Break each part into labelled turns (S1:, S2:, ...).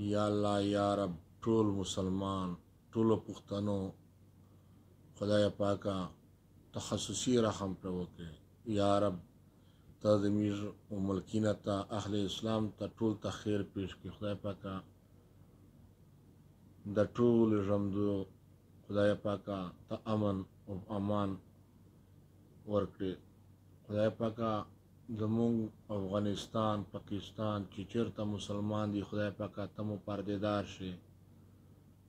S1: یا الله یا رب ټول مسلمان ټول پښتنو خدای پاکا تخصصي رحم پر وکړي یا رب تا زمیر او ملکینه ته اهل اسلام ته ټول ته خیر پیش کړي خدای پاکا د ټول ژوندو خدای پاکا ته امن او امان ورکړي خدای پاکا زمونږ افغانستان پاکستان چې چیرته مسلمان دی خدای پاکه ته مو پردهدار شي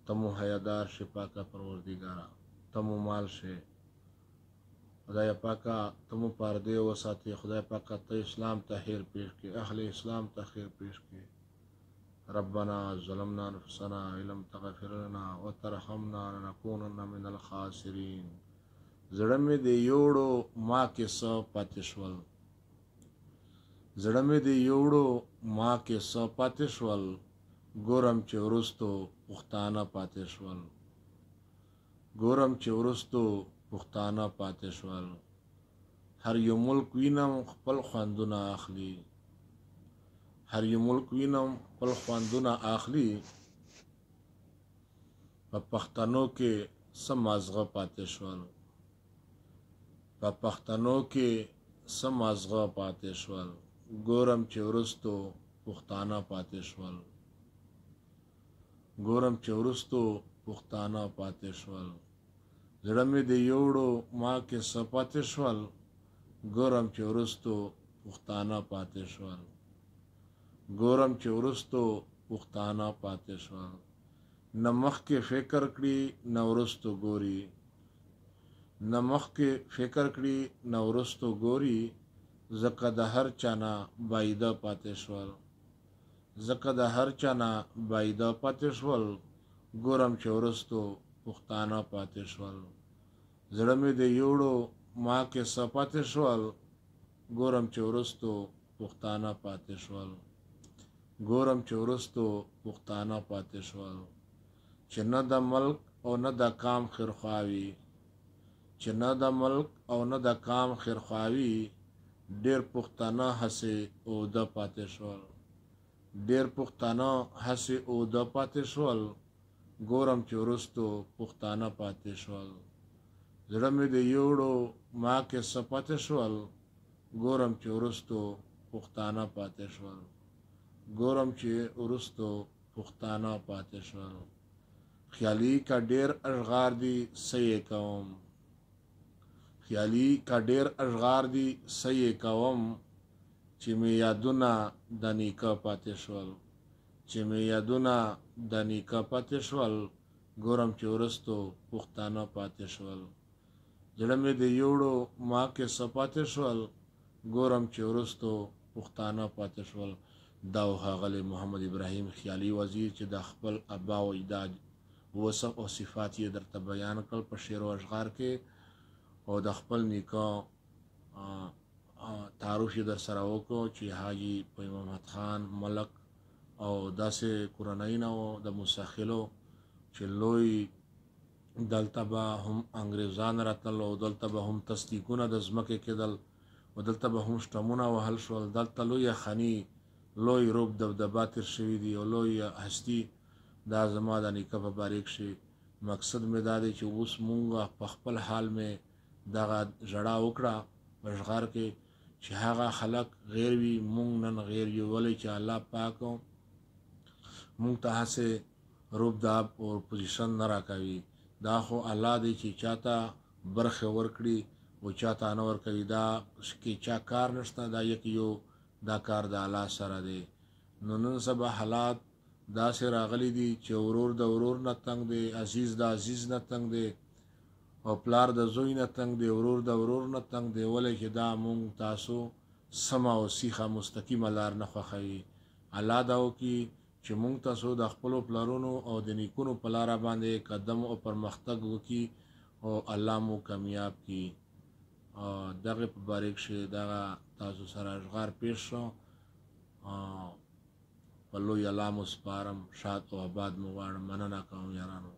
S1: ته مو حیادار شي پاکه پروردګاره ته مو مال شي خدای پاکه ته مو پرده وساتې خدای پاکه ته اسلام ته خیر پیش کړي اهل اسلام ته خیر پیش کړي ربنا ظلمنا انفسنا علم تغفر لنا وترحمنا لنكونن من الخاسرين زړه مې دی یوړو ما کې څه پاتې شول زړه مې دی یوړو ما کې څه پاتې شول ګورم چې ورستو پښتانه پاتې شول ګورم چې ورستو پښتانه پاتې شول هر یو ملک وینم خپل خواندونه اخلي هر یو ملک وینم خپل خواندونه اخلي په پښتنو کې سمازغه پاتې شول په پښتنو کې سمازغه پاتې شول ګورم چې ورستو پښتانه پاتې شول ګورم چې ورستو پښتانه پاتې شول زړه مې د یوړو ما کې سپاتې شول ګورم چې ورستو پښتانه پاتې شول ګورم چې ورستو پښتانه پاتې شول نه مخکې فکر کړي نه ورستو ګوري نه مخکې فکر کړي نه ورستو ګوري زکه د هر چانه بایده پاتې شول زکه د هر چانه بایده پاتې شول ګورم چې ورستو پښتانه پاتې شول زړه مې د یوړو ما کې سپاتې شول ګورم چې ورستو پښتانه پاتې شول ګورم چې ورستو پښتانه پاتې شول چې نه د ملک او نه د قام خرخواوي چې نه د ملک او نه د قام خرخواوي ډیر پښتانه هسي او د پاتې شول ډیر پښتانه هسي او د پاتې شول ګورم چې ورستو پښتانه پاتې شول زړه مې د یوړو ما کې سپاتې شول ګورم چې ورستو پښتانه پاتې شول ګورم چې ورستو پښتانه پاتې شول خیالي کا ډیر اشغار دي سې کوم خیالي کا ډیر اشغار دي سې کوم چې می یادونه د نیکه پاتې شول چې می یادونه د نیکه پاتې شول ګورم چې ورستو پښتانه پاتې شول زړه مې د یوړو ما کې سپاتې شول ګورم چې ورستو پښتانه پاتې شول دا هغلی محمد ابراهیم خیالي وزیر چې د خپل ابا او اجداد وصف او صفات یې درته بیان کړ په شعر او اشعار کې او د خپل نیکه تعارف یې در سره وکړو چې حاجی په امامت خان ملک او داسې کورنۍ نه و د مسخلو چې لوی دلته به هم انګریزان راتلل او دلته به هم تصدیقونه د ځمکې کېدل او دلته به هم شتمونه وهل شول دلته لویه خني لوی روب دبدبه تیر شوي دي او لوی هستي دا زما د نیکه په باره کښې مقصد مې دا دی چې اوس مونږ په خپل حال مې دغه ژړا وکړه بشغار کې چې هغه خلق غیر وی مونږ نن غیر یو ولې چې الله پاک مونږ ته هسه روب داب او پوزیشن نه راکوي دا خو الله دې چې چاته برخه ورکړي او چاته نه ورکوي دا کې چا کار نشته دا یک یو دا کار د الله سره دی نو نن سبا حالات دا سره راغلي دي چې ورور د ورور نه تنگ دی عزیز د عزیز نه تنگ دی او پلار د زوی نه تنگ دی ورور د ورور نه تنگ دی ولې چې دا مونږ تاسو سما او سیخه مستقیمه لار نه خوخی الله داو کی چې مونږ تاسو د خپل پلارونو او د نیکونو په لار باندې قدم او پرمختګ وکي او الله مو کامیاب کی او دغه په باره کې دا تاسو سره اشغار پیښ شو او په لوی الله مو سپارم شاد او آباد مو غواړم مننه کوم یارانو